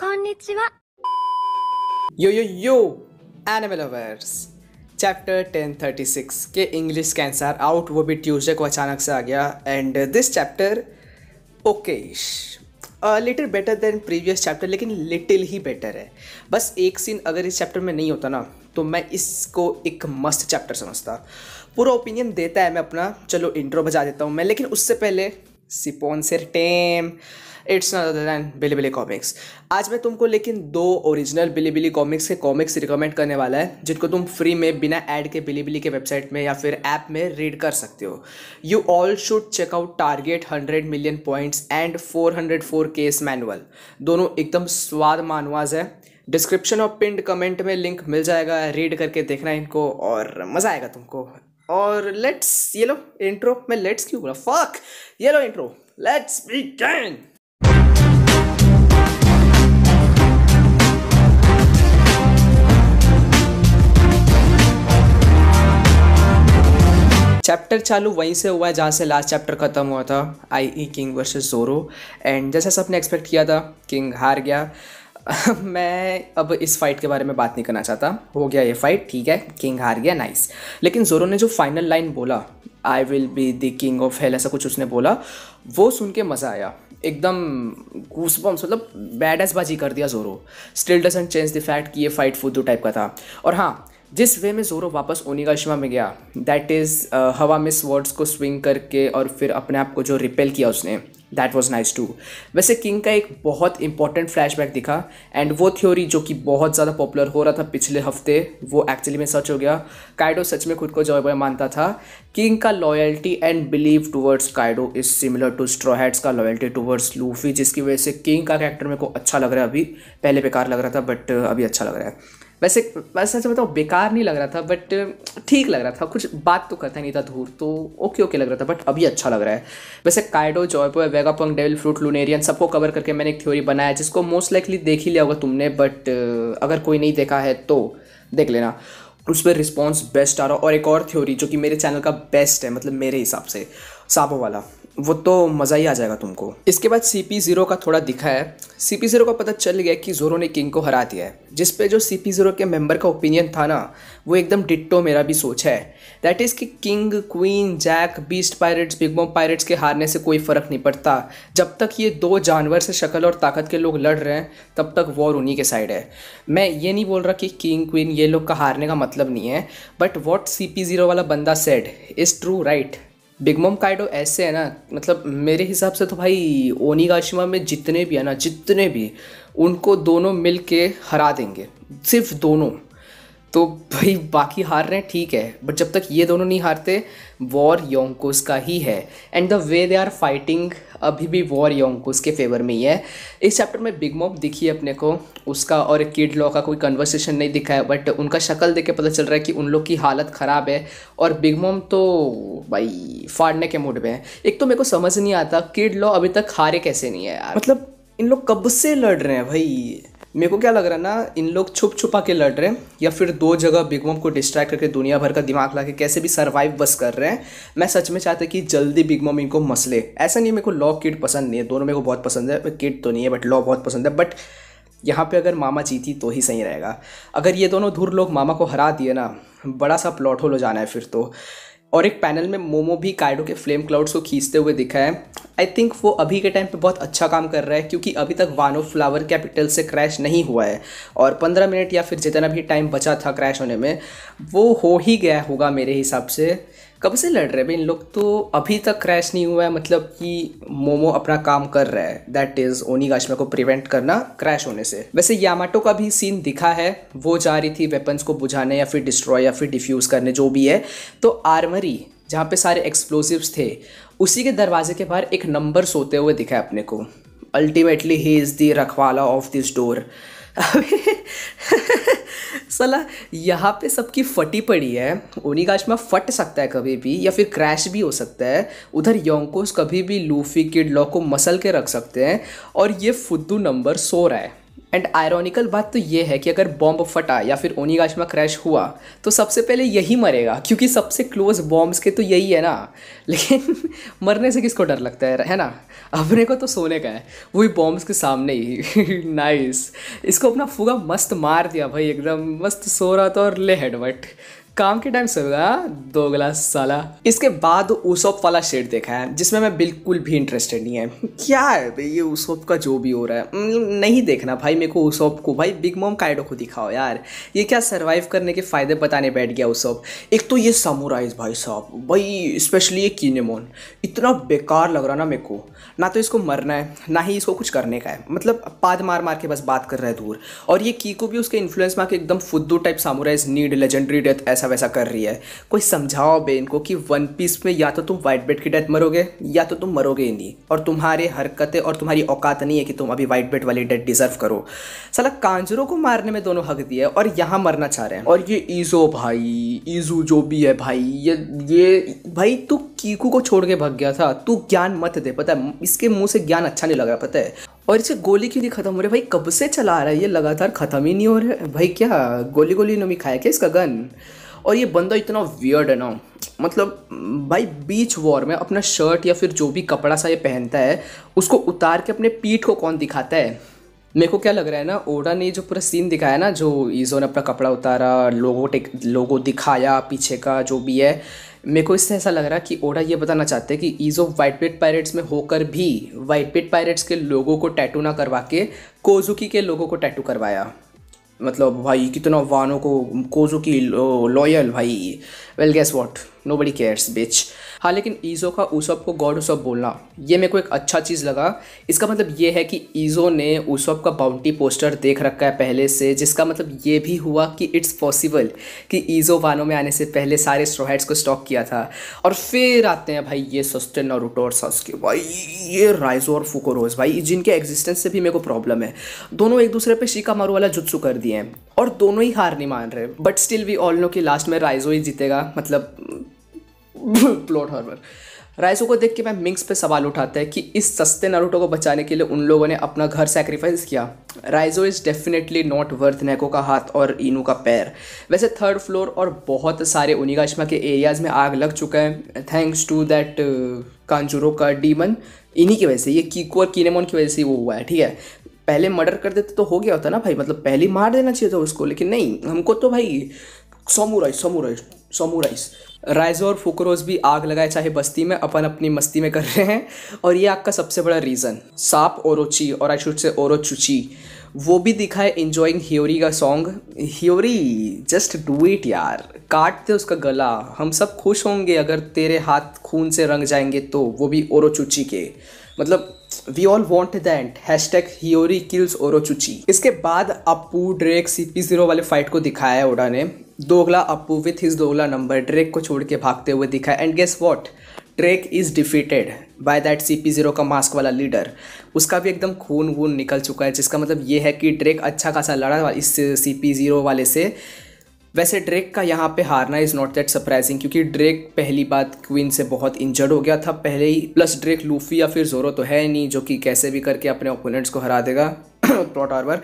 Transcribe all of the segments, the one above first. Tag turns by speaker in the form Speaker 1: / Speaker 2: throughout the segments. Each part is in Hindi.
Speaker 1: Konnichiwa. Yo yo yo, anime lovers. Chapter 1036 के इंग्लिश का आंसर आउट वो भी ट्यूसडे को अचानक से आ गया and this chapter okay little better than previous chapter लेकिन लिटिल ही बेटर है बस एक सीन अगर इस चैप्टर में नहीं होता ना तो मैं इसको एक मस्त चैप्टर समझता पूरा ओपिनियन देता है मैं अपना चलो इंट्रो बजा देता हूँ मैं लेकिन उससे पहले sponsor time it's not other than Billy Billy comics आज मैं तुमको लेकिन दो ओरिजिनल बिली बिली कॉमिक्स के कॉमिक्स रिकमेंड करने वाला है जिनको तुम फ्री में बिना ऐड के बिली बिली के वेबसाइट में या फिर ऐप में रीड कर सकते हो you all should check out target hundred million points and four hundred four case manual दोनों एकदम स्वाद मानवाज है डिस्क्रिप्शन और पिंड कमेंट में लिंक मिल जाएगा रीड करके देखना इनको और मज़ा आएगा तुमको और लेट्स ये लो इंट्रो मैं लेट्स क्यों बोला फक ये लो intro let's begin chapter चालू वहीं से हुआ है जहाँ से लास्ट चैप्टर ख़त्म हुआ था I E King versus Zoro and जैसा सबने एक्सपेक्ट किया था किंग हार गया मैं अब इस फाइट के बारे में बात नहीं करना चाहता हो गया ये फाइट ठीक है किंग हार गया नाइस लेकिन जोरो ने जो फाइनल लाइन बोला I will be the king of hell ऐसा कुछ उसने बोला वो सुन के मज़ा आया एकदम घूसबम्स मतलब बैड एस बाजी कर दिया Zoro still doesn't change the fact कि ये फाइट फुदू टाइप का था और हाँ जिस वे में जोरो वापस ओनिगाशिमा में गया दैट इज़ uh, हवा में स्वर्ड्स को स्विंग करके और फिर अपने आप को जो रिपेल किया उसने दैट वॉज नाइस टू वैसे किंग का एक बहुत इंपॉर्टेंट फ्लैशबैक दिखा एंड वो थ्योरी जो कि बहुत ज़्यादा पॉपुलर हो रहा था पिछले हफ्ते वो एक्चुअली में सच हो गया काइडो सच में खुद को जॉय बॉय मानता था किंग का loyalty and believe towards Kaido is similar to Straw Hats का लॉयल्टी टूवर्ड्स लूफी जिसकी वजह से किंग का कैरेक्टर मेरे को अच्छा लग रहा है अभी पहले बेकार लग रहा था बट uh, अभी अच्छा लग रहा है वैसे वैसे सच बताओ बेकार नहीं लग रहा था बट ठीक लग रहा था कुछ बात तो करता नहीं था धूर तो ओके ओके लग रहा था बट अभी अच्छा लग रहा है वैसे Kaido Joyboy Vegapunk devil fruit Lunarian सबको कवर करके मैंने एक थ्योरी बनाया जिसको मोस्ट लाइकली देख ही लिया होगा तुमने बट अगर कोई नहीं देखा है तो देख लेना उस पर रिस्पॉन्स बेस्ट आ रहा और एक और थ्योरी जो कि मेरे चैनल का बेस्ट है मतलब मेरे हिसाब से साबो वाला वो तो मज़ा ही आ जाएगा तुमको इसके बाद सी पी ज़ीरो का थोड़ा दिखा है सी पी ज़ीरो का पता चल गया कि जोरो ने किंग को हरा दिया है जिस पे जो सी पी ज़ीरो के मेंबर का ओपिनियन था ना वो एकदम डिट्टो मेरा भी सोच है दैट इज़ कि King Queen Jack Beast Pirates Big Mom Pirates के हारने से कोई फ़र्क नहीं पड़ता जब तक ये दो जानवर से शक्ल और ताकत के लोग लड़ रहे हैं तब तक वॉर उन्हीं के साइड है मैं ये नहीं बोल रहा कि किंग क्वीन ये लोग का हारने का मतलब नहीं है but what C P zero वाला बंदा said is true right Big Mom Kaido ऐसे है ना मतलब मेरे हिसाब से तो भाई ओनीगाशिमा में जितने भी है ना जितने भी उनको दोनों मिल के हरा देंगे सिर्फ दोनों तो भाई बाकी हार रहे हैं ठीक है बट जब तक ये दोनों नहीं हारते वॉर योंकोस का ही है and the way they are fighting अभी भी वॉर योंकोस के फेवर में ही है इस चैप्टर में बिग मॉम दिखी अपने को उसका और एक किड लॉ का कोई कन्वर्सेशन नहीं दिखा है बट उनका शक्ल देख के पता चल रहा है कि उन लोग की हालत ख़राब है और बिग मॉम तो भाई फाड़ने के मूड में है एक तो मेरे को समझ नहीं आता किड लॉ अभी तक हारे कैसे नहीं है यार मतलब इन लोग कब से लड़ रहे हैं भाई मेरे को क्या लग रहा है ना इन लोग छुप छुपा के लड़ रहे हैं या फिर दो जगह बिग मॉम को डिस्ट्रैक्ट करके दुनिया भर का दिमाग ला के कैसे भी सर्वाइव बस कर रहे हैं मैं सच में चाहता कि जल्दी बिग मॉम इनको मसले ऐसा नहीं मेरे को लॉ किट पसंद नहीं है दोनों मेरे को बहुत पसंद है किट तो नहीं है बट लॉ बहुत पसंद है बट यहाँ पे अगर मामा जीती तो ही सही रहेगा अगर ये दोनों धुर लोग मामा को हरा दिए ना बड़ा सा प्लॉट होल हो जाना है फिर तो और एक पैनल में मोमो भी काइडो के फ्लेम क्लाउड्स को खींचते हुए दिखा है आई थिंक वो अभी के टाइम पे बहुत अच्छा काम कर रहा है क्योंकि अभी तक वानो फ्लावर कैपिटल से क्रैश नहीं हुआ है और 15 मिनट या फिर जितना भी टाइम बचा था क्रैश होने में वो हो ही गया होगा मेरे हिसाब से कब से लड़ रहे हैं इन लोग तो अभी तक क्रैश नहीं हुआ है मतलब कि मोमो अपना काम कर रहा है दैट इज ओनी गाशमा को प्रिवेंट करना क्रैश होने से वैसे यामाटो का भी सीन दिखा है वो जा रही थी वेपन्स को बुझाने या फिर डिस्ट्रॉय या फिर डिफ्यूज़ करने जो भी है तो आर्मरी जहाँ पे सारे एक्सप्लोसिव्स थे उसी के दरवाजे के बाहर एक नंबर सोते हुए दिखा है अपने को अल्टीमेटली ही इज़ दी रखवाला ऑफ दिस डोर सला यहाँ पे सबकी फटी पड़ी है में फट सकता है कभी भी या फिर क्रैश भी हो सकता है उधर योंकोस कभी भी लूफी किड को मसल के रख सकते हैं और ये फुद्दू नंबर सो रहा है एंड आयरॉनिकल बात तो ये है कि अगर बॉम्ब फटा या फिर ओनीगाशमा क्रैश हुआ तो सबसे पहले यही मरेगा क्योंकि सबसे क्लोज बॉम्ब्स के तो यही है ना लेकिन मरने से किसको डर लगता है है ना अपने को तो सोने का है वही बॉम्ब्स के सामने ही नाइस इसको अपना फुगा मस्त मार दिया भाई एकदम मस्त सो रहा था और ले हेडवट काम के टाइम से दो गिलास साला इसके बाद उसोप वाला शेड देखा है जिसमें मैं बिल्कुल भी इंटरेस्टेड नहीं है क्या है ये उसोप का जो भी हो रहा है हम्म, नहीं देखना भाई मेरे को उसोप को भाई बिग मोम काइडो को दिखाओ यार ये क्या सर्वाइव करने के फ़ायदे बताने बैठ गया उसोप एक तो ये सामुराइज भाई साहब भाई स्पेशली ये कीनेमोन इतना बेकार लग रहा ना मेरे को ना तो इसको मरना है ना ही इसको कुछ करने का है मतलब पाद मार मार के बस बात कर रहा है दूर और ये की को भी उसके इन्फ्लुएंस मार के एकदम फुद्दू type samurais need legendary death ऐसा ऐसा वैसा कर रही है कोई समझाओ बे इनको कि वन पीस में या तो तुम वाइट बेट की डेथ मरोगे या तो तुम मरोगे ही नहीं और तुम्हारे हरकतें और तुम्हारी औकात नहीं है कि तुम अभी वाइट बेट वाली डेथ डिजर्व करो सला कांजरों को मारने में दोनों हक दिए और यहाँ मरना चाह रहे हैं और ये ईजो भाई ईजू जो भी है भाई ये ये भाई तू कीकू को छोड़ के भग गया था तू ज्ञान मत दे पता है इसके मुंह से ज्ञान अच्छा नहीं लग रहा पता है और इसे गोली क्यों नहीं खत्म हो रही भाई कब से चला रहा है ये लगातार खत्म ही नहीं हो रहा है भाई क्या गोली गोली नमी खाया क्या इसका गन और ये बंदा इतना वियर्ड है ना मतलब भाई बीच वॉर में अपना शर्ट या फिर जो भी कपड़ा सा ये पहनता है उसको उतार के अपने पीठ को कौन दिखाता है मेरे को क्या लग रहा है ना ओडा ने जो पूरा सीन दिखाया ना जो ईजो ने अपना कपड़ा उतारा लोगों टेक लोगों दिखाया पीछे का जो भी है मेरे को इससे ऐसा लग रहा है कि ओडा ये बताना चाहते हैं कि ईजो वाइट पेट पायरेट्स में होकर भी वाइट पेट पायरेट्स के लोगों को टैटू ना करवा के कोजुकी के लोगों को टैटू करवाया मतलब भाई कितना वानों को कोजो की लॉयल भाई well guess what nobody cares bitch हाँ लेकिन ईज़ो का ऊसप को गॉड ऊसप बोलना ये मेरे को एक अच्छा चीज़ लगा इसका मतलब ये है कि ईज़ो ने ऊसप का बाउंटी पोस्टर देख रखा है पहले से जिसका मतलब ये भी हुआ कि इट्स पॉसिबल कि ईज़ो वानों में आने से पहले सारे स्ट्रोहैट्स को स्टॉक किया था और फिर आते हैं भाई ये सस्टेन और रुटो और सस्के भाई ये राइजो और फुकोरोज भाई जिनके एग्जिस्टेंस से भी मेरे को प्रॉब्लम है दोनों एक दूसरे पर शिका मारू वाला जुत्सु कर दिए हैं और दोनों ही हार नहीं मान रहे but still we all know कि लास्ट में राइजो ही जीतेगा मतलब प्लॉट हार्बर राइसो को देख के मैं मिंग्स पे सवाल उठाता है कि इस सस्ते नरूटो को बचाने के लिए उन लोगों ने अपना घर सेक्रीफाइस किया Raizo is definitely not worth Neko का हाथ और इनू का पैर वैसे थर्ड फ्लोर और बहुत सारे उनिगाशमा के एरियाज़ में आग लग चुका है थैंक्स टू दैट कांजुरो का डीमन इन्हीं की वजह से ये कीको और कीनेमोन की वजह से वो हुआ है ठीक है पहले मर्डर कर देते तो हो गया होता ना भाई मतलब पहले मार देना चाहिए था उसको लेकिन नहीं हमको तो भाई समूराई समूराई राइस राइजो और फुकरोज भी आग लगाए चाहे बस्ती में अपन अपनी मस्ती में कर रहे हैं और ये आग का सबसे बड़ा रीज़न सांप ओरोची और आई शुड से ओरोचुची वो भी दिखा है इंजॉइंग ह्योरी का song Hiyori just do it यार काट दे उसका गला हम सब खुश होंगे अगर तेरे हाथ खून से रंग जाएंगे तो वो भी ओरोचुची के मतलब we all want that hashtag Hiyori kills Orochi इसके बाद Apoo Drake C P zero वाले फाइट को दिखाया है ओडा ने दोगला अपू विथ हिज दोगला नंबर ड्रेक को छोड़ के भागते हुए दिखाया and guess what Drake is defeated by that C P zero का मास्क वाला लीडर उसका भी एकदम खून वून निकल चुका है जिसका मतलब ये है कि ड्रेक अच्छा खासा लड़ा इस सी पी जीरो वाले से वैसे ड्रेक का यहाँ पे हारना इज़ नॉट दैट सरप्राइजिंग क्योंकि ड्रेक पहली बात क्वीन से बहुत इंजर्ड हो गया था पहले ही प्लस ड्रेक लूफी या फिर जोरो तो है नहीं जो कि कैसे भी करके अपने ओपोनेंट्स को हरा देगा प्लॉट आरवर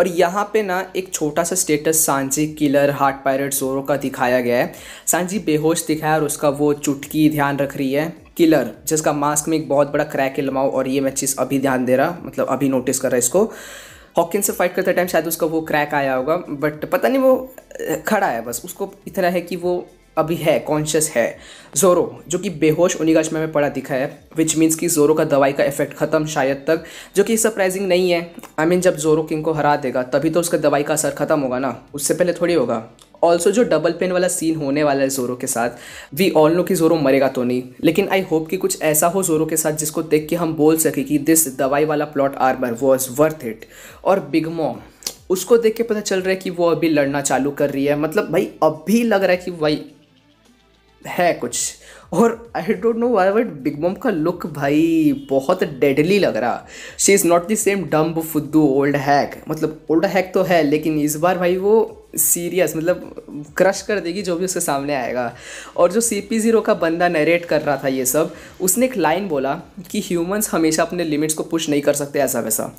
Speaker 1: और यहाँ पे ना एक छोटा सा स्टेटस सांझी किलर हार्ट पायरेट जोरो का दिखाया गया है सांझी बेहोश दिखाया और उसका वो चुटकी ध्यान रख रही है किलर जिसका मास्क में एक बहुत बड़ा क्रैक है लमाओ और ये मैं चीज़ अभी ध्यान दे रहा मतलब अभी नोटिस कर रहा इसको हॉकिन से फाइट करते टाइम शायद उसका वो क्रैक आया होगा बट पता नहीं वो खड़ा है बस उसको इतना है कि वो अभी है कॉन्शियस है जोरो जो कि बेहोश उन्हीं में पड़ा दिखा है विच मीन्स कि जोरो का दवाई का इफेक्ट खत्म शायद तक जो कि सरप्राइजिंग नहीं है आई I मीन mean, जब जोरो किंग को हरा देगा तभी तो उसका दवाई का असर खत्म होगा ना उससे पहले थोड़ी होगा ऑल्सो जो डबल पेन वाला सीन होने वाला है जोरो के साथ वी ऑल नो कि जोरो मरेगा तो नहीं लेकिन आई होप कि कुछ ऐसा हो जोरो के साथ जिसको देख के हम बोल सकें कि दिस दवाई वाला plot armour was worth it और बिग मॉम उसको देख के पता चल रहा है कि वो अभी लड़ना चालू कर रही है मतलब भाई अभी लग रहा है कि भाई है कुछ और I don't know why but Big Mom का लुक भाई बहुत डेडली लग रहा she is not the same dumb फुद्दू ओल्ड हैक मतलब ओल्ड हैक तो है लेकिन इस बार भाई वो सीरियस मतलब क्रश कर देगी जो भी उसके सामने आएगा और जो सी पी ज़ीरो का बंदा नरेट कर रहा था ये सब उसने एक लाइन बोला कि ह्यूमंस हमेशा अपने लिमिट्स को पुश नहीं कर सकते ऐसा वैसा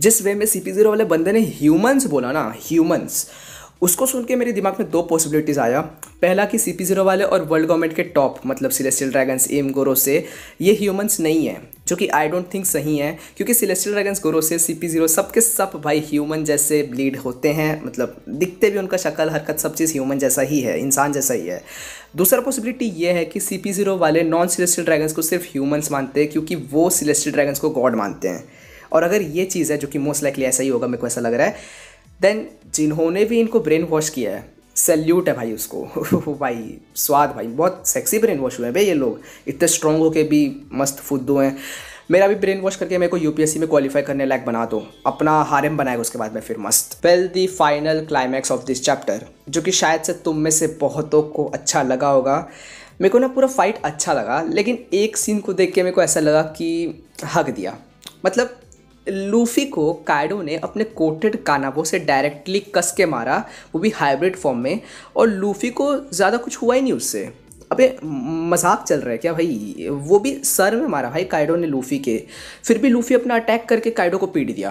Speaker 1: जिस वे में सी पी ज़ीरो वाले बंदे ने ह्यूमंस बोला ना ह्यूमंस उसको सुन के मेरे दिमाग में दो पॉसिबिलिटीज़ आया पहला कि सी पी जीरो वाले और वर्ल्ड गवर्नमेंट के टॉप मतलब सिलेस्टियल ड्रैगन्स एम गोरो से ये ह्यूमंस नहीं है जो कि आई डोंट थिंक सही है क्योंकि सिलेस्टियल ड्रैगन्स गोरो से सी पी जीरो सबके सब भाई ह्यूमन जैसे ब्लीड होते हैं मतलब दिखते भी उनका शक्ल हरकत सब चीज़ ह्यूमन जैसा ही है इंसान जैसा ही है दूसरा पॉसिबिलिटी ये है कि सी पी जीरो वाले नॉन सिलेस्टियल ड्रैगन्स को सिर्फ ह्यूमन्स मानते हैं क्योंकि वो सिलेस्टियल ड्रैगन्स को गॉड मानते हैं और अगर ये चीज़ है जो कि मोस्ट लाइकली ऐसा ही होगा मेरे को ऐसा लग रहा है देन जिन्होंने भी इनको ब्रेन वॉश किया है सैल्यूट है भाई उसको भाई स्वाद भाई बहुत सेक्सी ब्रेन वॉश हुए हैं भाई ये लोग इतने स्ट्रॉन्ग हो के भी मस्त फुद्दू हैं मेरा भी ब्रेन वॉश करके मेरे को यूपीएससी में क्वालिफाई करने लायक बना दो अपना हारम बनाएगा उसके बाद में फिर मस्त well the final climax of this chapter जो कि शायद से तुम में से बहुतों को अच्छा लगा होगा मेरे को ना पूरा फाइट अच्छा लगा लेकिन एक सीन को देख के मेरे को ऐसा लगा कि हक दिया मतलब लूफी को कायडो ने अपने कोटेड कानाबो से डायरेक्टली कस के मारा वो भी हाइब्रिड फॉर्म में और लूफी को ज़्यादा कुछ हुआ ही नहीं उससे अबे मजाक चल रहा है क्या भाई वो भी सर में मारा भाई कायडो ने लूफी के फिर भी लूफी अपना अटैक करके कायडो को पीट दिया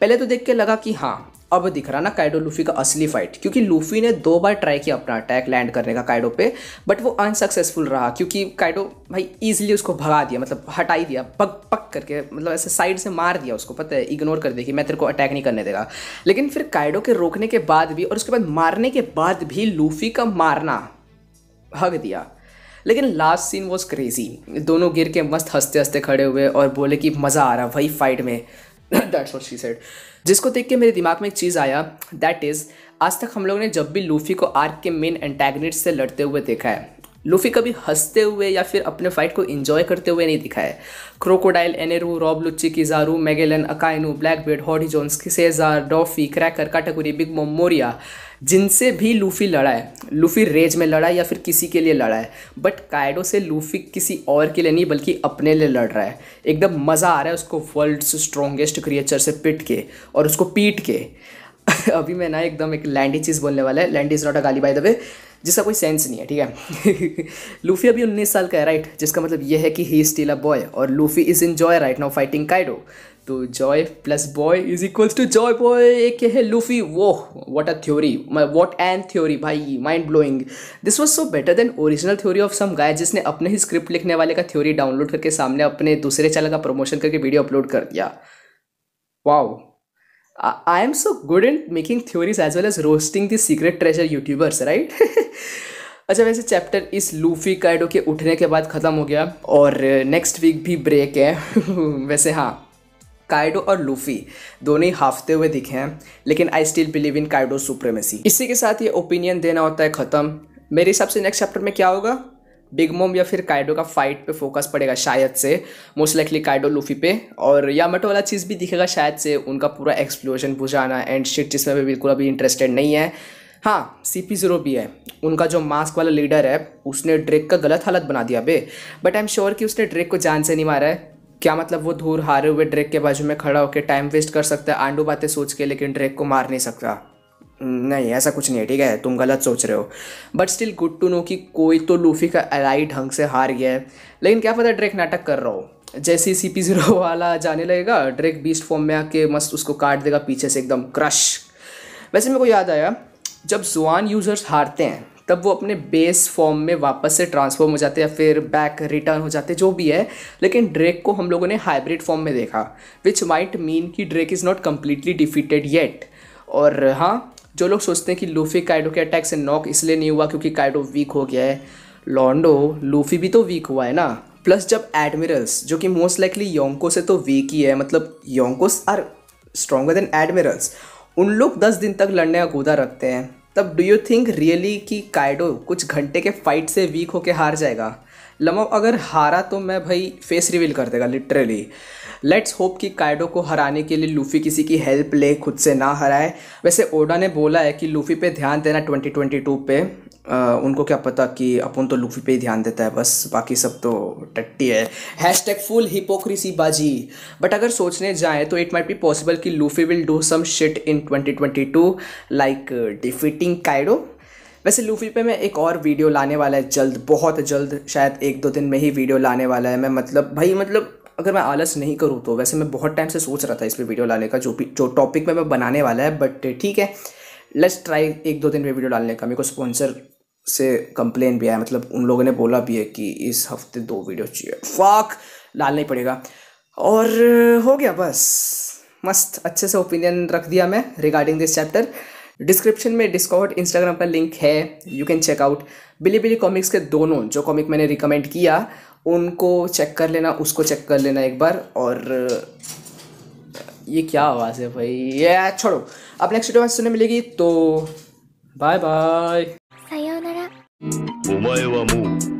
Speaker 1: पहले तो देख के लगा कि हाँ अब दिख रहा ना काइडो लूफी का असली फाइट क्योंकि लूफी ने दो बार ट्राई किया अपना अटैक लैंड करने का काइडो पे बट वो अनसक्सेसफुल रहा क्योंकि काइडो भाई ईजिली उसको भगा दिया मतलब हटाई दिया पक पक करके मतलब ऐसे साइड से मार दिया उसको पता है इग्नोर कर देगी मैं तेरे को अटैक नहीं करने देगा लेकिन फिर काइडो के रोकने के बाद भी और उसके बाद मारने के बाद भी लूफी का मारना हक दिया लेकिन लास्ट सीन वॉज क्रेजी दोनों गिर के मस्त हंसते हंसते खड़े हुए और बोले कि मज़ा आ रहा भाई फाइट में दैट्स वॉट शी सेड जिसको देख के मेरे दिमाग में एक चीज़ आया दैट इज़ आज तक हम लोगों ने जब भी लूफी को आर्क के मेन एंटेगनेट से लड़ते हुए देखा है लूफी कभी हंसते हुए या फिर अपने फाइट को एंजॉय करते हुए नहीं दिखा है Crocodile Enel Rob Lucci Kizaru Magellan Akainu Blackbeard Hody Jones Caesar Doffy Cracker Katakuri Big Moria जिनसे भी लूफ़ी लड़ा है लूफ़ी रेज में लड़ा है या फिर किसी के लिए लड़ा है बट कायडो से लूफ़ी किसी और के लिए नहीं बल्कि अपने लिए लड़ रहा है एकदम मज़ा आ रहा है उसको वर्ल्ड स्ट्रॉन्गेस्ट क्रिएचर से पिट के और उसको पीट के अभी मैं ना एकदम एक लैंडी चीज़ बोलने वाला है लैंडी इज़ नॉट अ गाली बाय द वे जिसका कोई सेंस नहीं है ठीक है लूफी अभी उन्नीस साल का है राइट जिसका मतलब यह है कि ही स्टिल अ बॉय और Luffy is enjoy right now fighting Kaido तो joy plus boy is equals to joy boy एक है लूफी वो what a theory what an theory भाई mind blowing this was so better than original theory of some guy जिसने अपने ही स्क्रिप्ट लिखने वाले का थ्योरी डाउनलोड करके सामने अपने दूसरे चैनल का प्रमोशन करके वीडियो अपलोड कर दिया wow I am so good in making theories as well as roasting the secret treasure YouTubers right अच्छा वैसे चैप्टर इस लूफी काइडो के उठने के बाद ख़त्म हो गया और नेक्स्ट uh, वीक भी ब्रेक है वैसे हाँ काइडो और लूफी दोनों ही हाफते हुए दिखे हैं लेकिन I still believe in Kaido supremacy इसी के साथ ये ओपिनियन देना होता है ख़त्म मेरे हिसाब से नेक्स्ट चैप्टर में क्या होगा बिग मोम या फिर काइडो का फाइट पे फोकस पड़ेगा शायद से मोस्ट लाइकली काइडो लूफी पे और मटो वाला चीज़ भी दिखेगा शायद से उनका पूरा एक्सप्लोजन बुझाना एंड शिट जिसमें भी बिल्कुल अभी इंटरेस्टेड नहीं है हाँ सी पी ज़ीरो भी है उनका जो मास्क वाला लीडर है उसने ड्रेक का गलत हालत बना दिया बे बट आई एम श्योर कि उसने ड्रेक को जान से नहीं मारा है क्या मतलब वो धूर हारे हुए ड्रेक के बाजू में खड़ा होकर टाइम वेस्ट कर सकता है आंडू बातें सोच के लेकिन ड्रेक को मार नहीं सकता हम्म, नहीं ऐसा कुछ नहीं है ठीक है तुम गलत सोच रहे हो but still good to know कि कोई तो लूफी का अलाई ढंग से हार गया है लेकिन क्या पता ड्रेक नाटक कर रहा हो जैसे ही सी पी जीरो वाला जाने लगेगा ड्रेक बीस्ट फॉर्म में आके मस्त उसको काट देगा पीछे से एकदम क्रश वैसे मेरे को याद आया जब जुआन यूज़र्स हारते हैं तब वो अपने बेस फॉर्म में वापस से ट्रांसफॉर्म हो जाते या फिर बैक रिटर्न हो जाते जो भी है लेकिन ड्रेक को हम लोगों ने हाइब्रिड फॉर्म में देखा विच माइट मीन कि Drake is not completely defeated yet और हाँ जो लोग सोचते हैं कि लूफी काइडो के अटैक से नॉक इसलिए नहीं हुआ क्योंकि काइडो वीक हो गया है लॉन्डो लूफी भी तो वीक हुआ है ना प्लस जब एडमिरल्स जो कि मोस्ट लाइकली योंको से तो वीक ही है मतलब Yonkos are stronger than admirals उन लोग दस दिन तक लड़ने का गोदा रखते हैं तब डू यू थिंक रियली कि काइडो कुछ घंटे के फाइट से वीक होकर हार जाएगा लमो अगर हारा तो मैं भाई फेस रिवील कर देगा लिटरली लेट्स होप कि काइडो को हराने के लिए लूफ़ी किसी की हेल्प ले खुद से ना हराए वैसे ओडा ने बोला है कि लूफ़ी पे ध्यान देना 2022 पे आ, उनको क्या पता कि अपन तो लूफ़ी पे ही ध्यान देता है बस बाकी सब तो टट्टी है हैश टैग फुल हिपोक्रेसी बाजी बट अगर सोचने जाएँ तो इट माइट बी पॉसिबल कि Luffy will do some shit in 2022 like defeating Kaido वैसे लूफी पे मैं एक और वीडियो लाने वाला है जल्द बहुत जल्द शायद एक दो दिन में ही वीडियो लाने वाला है मैं मतलब भाई मतलब अगर मैं आलस नहीं करूँ तो वैसे मैं बहुत टाइम से सोच रहा था इस पर वीडियो लाने का जो भी जो टॉपिक में मैं बनाने वाला है बट ठीक है लेट्स ट्राई एक दो दिन में वीडियो डालने का मेरे को स्पॉन्सर से कंप्लेन भी आया मतलब उन लोगों ने बोला भी है कि इस हफ्ते दो वीडियो चाहिए फाक डालना ही पड़ेगा और हो गया बस मस्त अच्छे से ओपिनियन रख दिया मैं रिगार्डिंग दिस चैप्टर डिस्क्रिप्शन में डिस्कॉर्ड इंस्टाग्राम का लिंक है you can check out Billy Billy comics के दोनों जो कॉमिक मैंने रिकमेंड किया उनको चेक कर लेना उसको चेक कर लेना एक बार और ये क्या आवाज़ है भाई ये छोड़ो अब नेक्स्ट वीडियो में सुनने मिलेगी तो बाय बाय さようならお前はもう